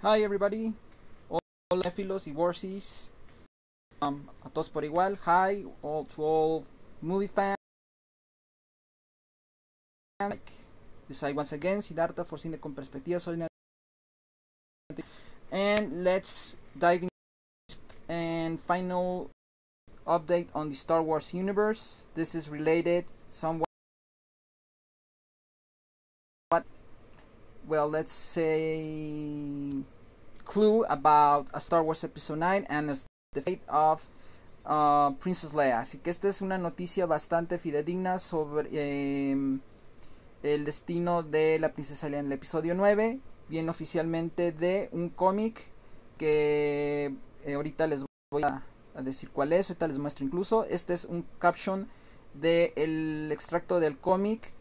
Hi everybody, all nephilos y warsies, um, a todos por igual. Hi all to all movie fans. Like This I once again, Siddhartha for Cine con Perspectiva. and let's dive in and final update on the Star Wars universe. This is related somewhat well, let's say, clue about a Star Wars Episode 9 and the fate of uh, Princess Leia. Así que esta es una noticia bastante fidedigna sobre em, el destino de la Princesa Leia en el episodio 9. Viene oficialmente de un cómic que eh, ahorita les voy a, decir cuál es, ahorita les muestro incluso. Este es un caption del el extracto del cómic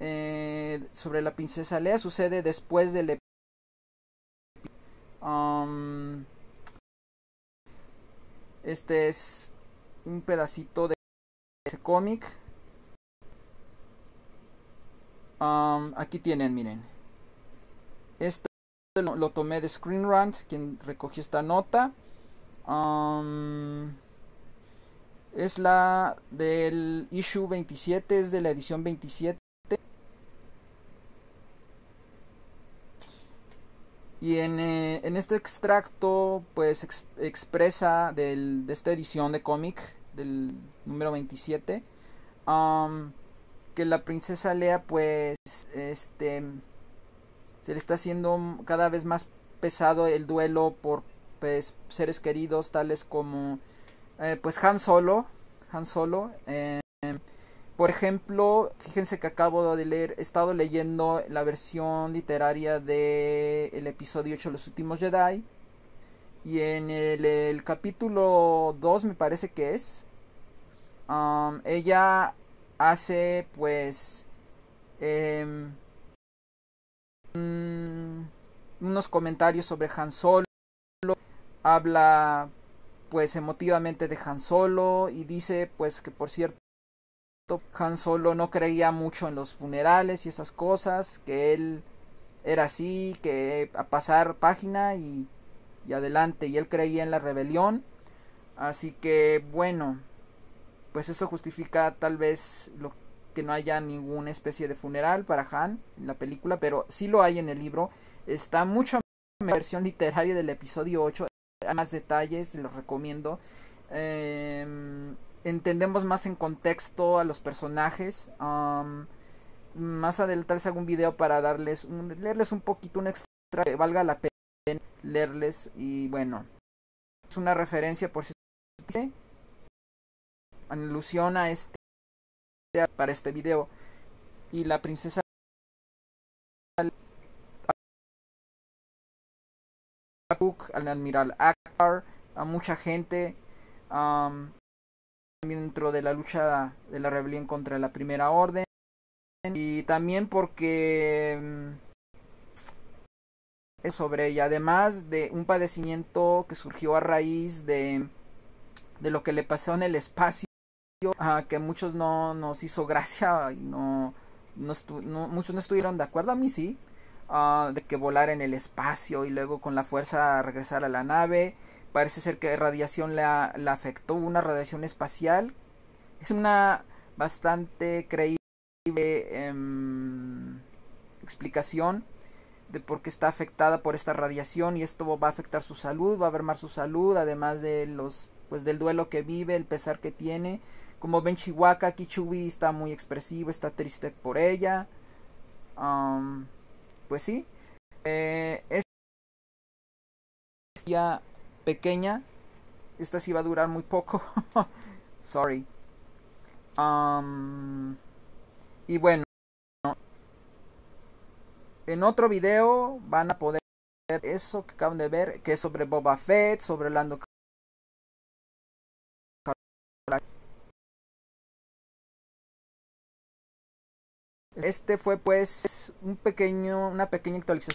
eh, sobre la princesa Lea sucede después del um, este es un pedacito de ese cómic um, aquí tienen miren esto lo, tomé de Screen Rant quien recogió esta nota um, es la del issue 27 es de la edición 27 Y eh, en, este extracto, pues expresa de esta edición de cómic, del número 27, que la princesa Lea, pues, este, se le está haciendo cada vez más pesado el duelo por pues, seres queridos, tales como, eh, pues, Han Solo, Han Solo, eh, por ejemplo, fíjense que acabo de leer, he estado leyendo la versión literaria de episodio 8 de los últimos Jedi. Y en el, capítulo 2 me parece que es. Um, ella hace pues em, unos comentarios sobre Han Solo. Habla pues emotivamente de Han Solo y dice pues que por cierto han Solo no creía mucho en los funerales y esas cosas, que él era así, que a pasar página y, adelante, y él creía en la rebelión. Así que bueno, pues eso justifica tal vez lo que no haya ninguna especie de funeral para Han en la película, pero sí lo hay en el libro. Está mucho la versión literaria del episodio 8. Hay más detalles, los recomiendo. Eh, entendemos más en contexto a los personajes. Um, más adelante hago un video para darles leerles un poquito un extra que valga la pena leerles y bueno es una referencia por si en alusión a este para este video y la princesa al admiral Akbar a mucha gente um, dentro de la lucha de la rebelión contra la primera orden y también porque mm, es sobre ella además de un padecimiento que surgió a raíz de, de lo que le pasó en el espacio a que muchos no nos hizo gracia y no, muchos no estuvieron de acuerdo a mí sí ah, de que volar en el espacio y luego con la fuerza regresar a la nave Parece ser que radiación la, afectó, una radiación espacial. Es una bastante creíble em, explicación de por qué está afectada por esta radiación y esto va a afectar su salud, va a ver más su salud, además de los pues del duelo que vive, el pesar que tiene. Como ven Chihuahua, Kichubi está muy expresivo, está triste por ella. pues sí. Eh, es ya pequeña. Esta sí va a durar muy poco. Sorry. y bueno. En otro video van a poder ver eso que acaban de ver. Que es sobre Boba Fett, sobre Lando Este fue pues un pequeño, una pequeña actualización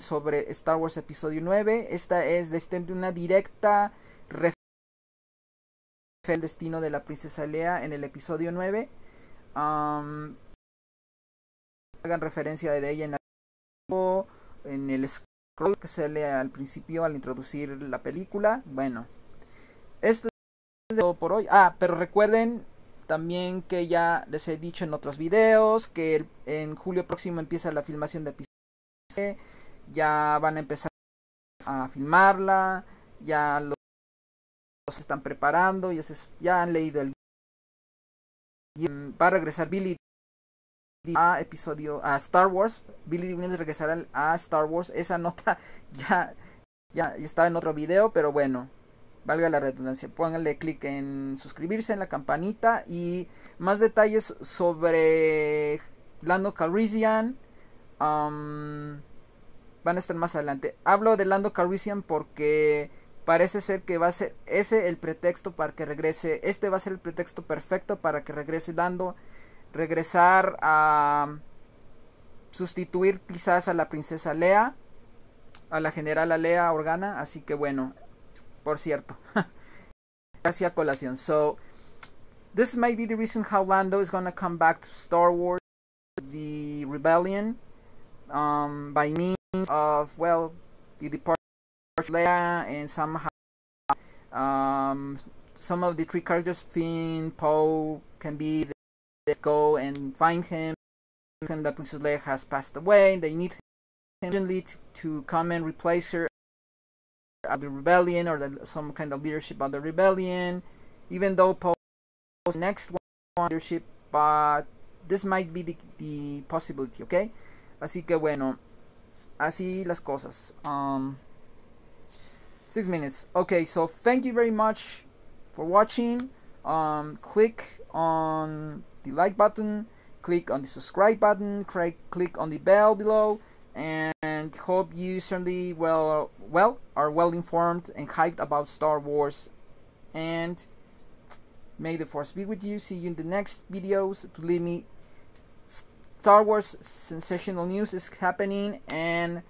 sobre Star Wars Episodio 9. Esta es una directa referencia al destino de la princesa Lea en el Episodio 9. hagan referencia de ella en, en el scroll que se lee al principio al introducir la película. Bueno, esto es todo por hoy. Ah, pero recuerden también que ya les he dicho en otros videos que en julio próximo empieza la filmación de episodio ya van a empezar a filmarla, ya los están preparando, ya, ya han leído el y Va a regresar Billy a episodio a Star Wars. Billy Williams regresará a Star Wars. Esa nota ya, ya, está en otro video, pero bueno, valga la redundancia. Pónganle clic en suscribirse en la campanita y más detalles sobre Lando Calrissian. Um, van a estar más adelante. Hablo de Lando Calrissian porque parece ser que va a ser ese el pretexto para que regrese. Este va a ser el pretexto perfecto para que regrese Lando. Regresar a sustituir quizás a la princesa Lea, a la general Lea Organa. Así que bueno, por cierto, hacía colación. So, this may be the reason how Lando is gonna come back to Star Wars, the rebellion, um, by me. of well the departure of Leia and somehow um, some of the three characters Finn, Poe can be let go and find him. and that Princess Leia has passed away. They need him to, to come and replace her at the rebellion or the, some kind of leadership of the rebellion. Even though Poe's next one leadership, but this might be the, the possibility, okay? Así que bueno así las cosas. Um, six minutes. Okay, so thank you very much for watching. Um, click on the like button, click on the subscribe button, click on the bell below, and hope you certainly well well are well informed and hyped about Star Wars. And may the force be with you. See you in the next videos. To leave me Star Wars sensational news is happening and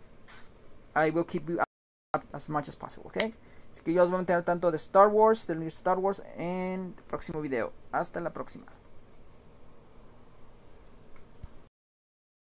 I will keep you up as much as possible, okay? Así que yo os voy a mantener tanto de Star Wars, del Star Wars en el próximo video. Hasta la próxima.